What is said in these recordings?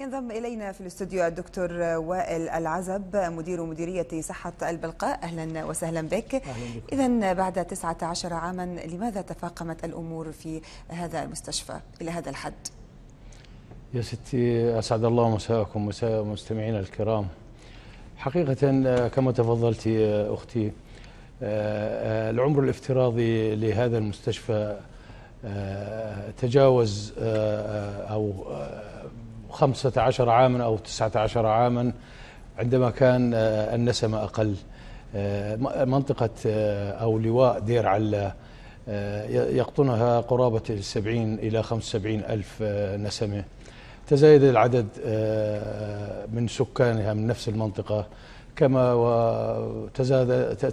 ينضم إلينا في الاستوديو الدكتور وائل العزب مدير مديرية صحة البلقاء أهلا وسهلا بك إذا بعد 19 عاما لماذا تفاقمت الأمور في هذا المستشفى إلى هذا الحد؟ يا ستي أسعد الله مساءكم مساء مستمعينا الكرام حقيقة كما تفضلت أختي العمر الافتراضي لهذا المستشفى آه، تجاوز آه، آه، أو 15 عاما أو 19 عاما عندما كان آه، النسمة أقل آه، منطقة آه، أو لواء دير علا يقطنها قرابة السبعين إلى 75 ألف نسمة تزايد العدد من سكانها من نفس المنطقة كما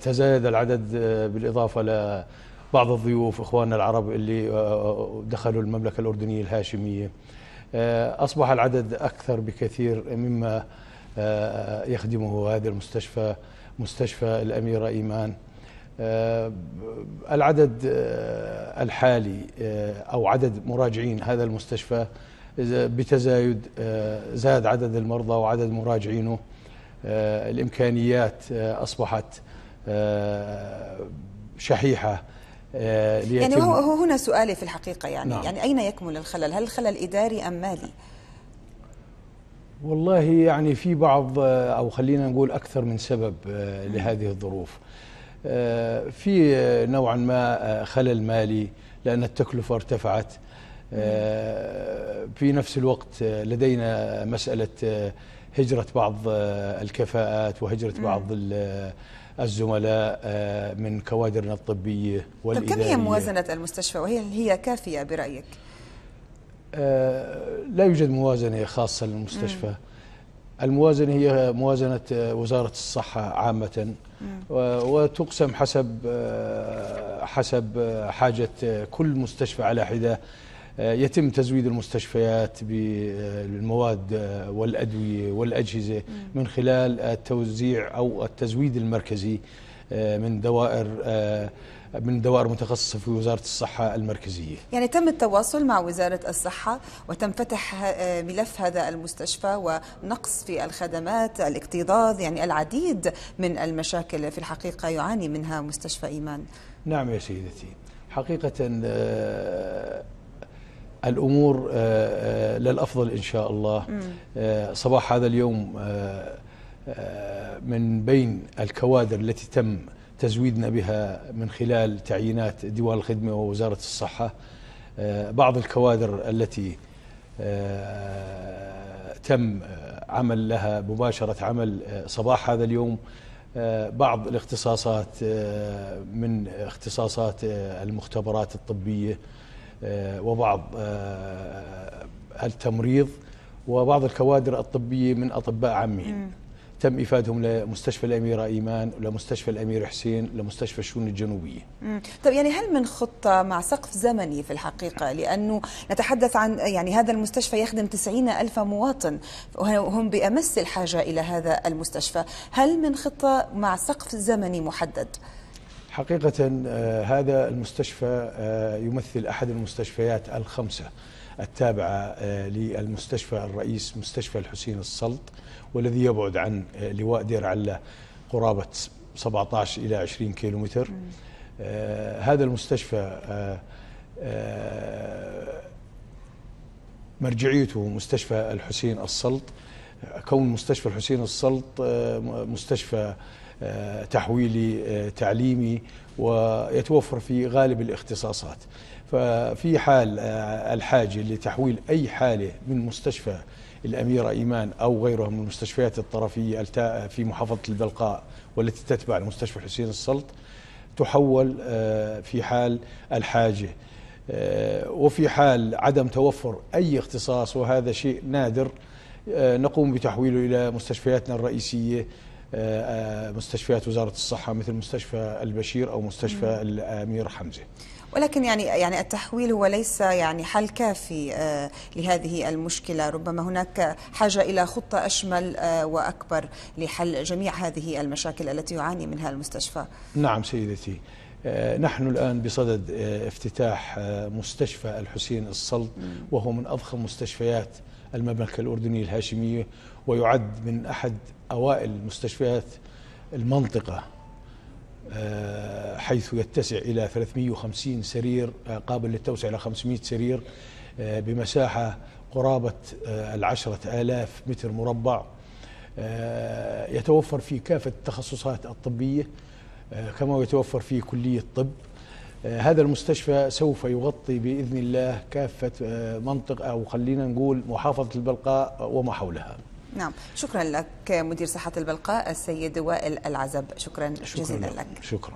تزايد العدد بالإضافة لبعض الضيوف إخواننا العرب اللي دخلوا المملكة الأردنية الهاشمية آه، أصبح العدد أكثر بكثير مما آه، يخدمه هذا المستشفى مستشفى الأميرة إيمان آه، العدد الحالي أو عدد مراجعين هذا المستشفى بتزايد زاد عدد المرضى وعدد مراجعينه الإمكانيات أصبحت شحيحة آه، يعني هو هنا سؤالي في الحقيقة يعني نعم. يعني أين يكمن الخلل هل الخلل إداري أم مالي والله يعني في بعض آه، أو خلينا نقول أكثر من سبب آه، لهذه الظروف في نوعا ما خلل مالي لأن التكلفة ارتفعت آه، في نفس الوقت آه، لدينا مسألة آه، هجرة بعض الكفاءات وهجرة بعض الزملاء من كوادرنا الطبية والإدارية طيب كم هي موازنة المستشفى وهي هي كافية برأيك؟ لا يوجد موازنة خاصة للمستشفى الموازنة هي موازنة وزارة الصحة عامة وتقسم حسب حسب حاجة كل مستشفى على حدة آه، يتم تزويد المستشفيات بالمواد آه، آه، والأدوية والأجهزة من خلال التوزيع أو التزويد المركزي من دوائر من دوائر متخصصة في وزارة الصحة المركزية يعني تم التواصل مع وزارة الصحة وتم فتح ملف هذا المستشفى ونقص في الخدمات الاكتظاظ يعني العديد من المشاكل في الحقيقة يعاني منها مستشفى إيمان نعم يا سيدتي حقيقة الأمور آه، آه، للأفضل إن شاء الله آه، صباح هذا اليوم من بين الكوادر التي تم تزويدنا بها من خلال تعيينات ديوان الخدمة ووزارة الصحة بعض الكوادر التي تم عمل لها مباشرة عمل صباح هذا اليوم بعض الاختصاصات من اختصاصات المختبرات الطبية آه، وبعض آه، التمريض وبعض الكوادر الطبية من أطباء عامين تم إفادهم لمستشفى الأميرة إيمان ولمستشفى الأمير حسين لمستشفى الشؤون الجنوبية طيب يعني هل من خطة مع سقف زمني في الحقيقة لأنه نتحدث عن يعني هذا المستشفى يخدم 90 ألف مواطن وهم بأمس الحاجة إلى هذا المستشفى هل من خطة مع سقف زمني محدد؟ حقيقة آه، هذا المستشفى آه، يمثل أحد المستشفيات الخمسة التابعة آه، للمستشفى الرئيس مستشفى الحسين السلط والذي يبعد عن لواء دير علة قرابة 17 إلى 20 كيلومتر هذا المستشفى مرجعيته مستشفى الحسين السلط كون مستشفى الحسين السلط آه، مستشفى آه، تحويلي آه، تعليمي ويتوفر في غالب الاختصاصات ففي حال الحاجة لتحويل أي حالة من مستشفى الأميرة إيمان أو غيرها من المستشفيات الطرفية في محافظة البلقاء والتي تتبع لمستشفى الحسين السلط تحول في حال الحاجة وفي حال عدم توفر أي اختصاص وهذا شيء نادر آه، نقوم بتحويله إلى مستشفياتنا الرئيسية آه، آه، مستشفيات وزارة الصحة مثل مستشفى البشير أو مستشفى الأمير حمزة ولكن يعني يعني التحويل هو ليس يعني حل كافي لهذه المشكله، ربما هناك حاجه الى خطه اشمل واكبر لحل جميع هذه المشاكل التي يعاني منها المستشفى. نعم سيدتي. نحن الآن بصدد افتتاح مستشفى الحسين السلط وهو من أضخم مستشفيات المملكة الأردنية الهاشمية ويعد من أحد أوائل مستشفيات المنطقة آه، حيث يتسع إلى 350 سرير آه، قابل للتوسع إلى 500 سرير آه، بمساحة قرابة العشرة آلاف متر مربع يتوفر فيه كافة التخصصات الطبية كما يتوفر فيه كلية طب آه، هذا المستشفى سوف يغطي باذن الله كافه آه، منطقه او خلينا نقول محافظه البلقاء وما حولها. نعم شكرا لك مدير صحه البلقاء السيد وائل العزب شكرا, شكرا جزيلا لك. لك. شكرا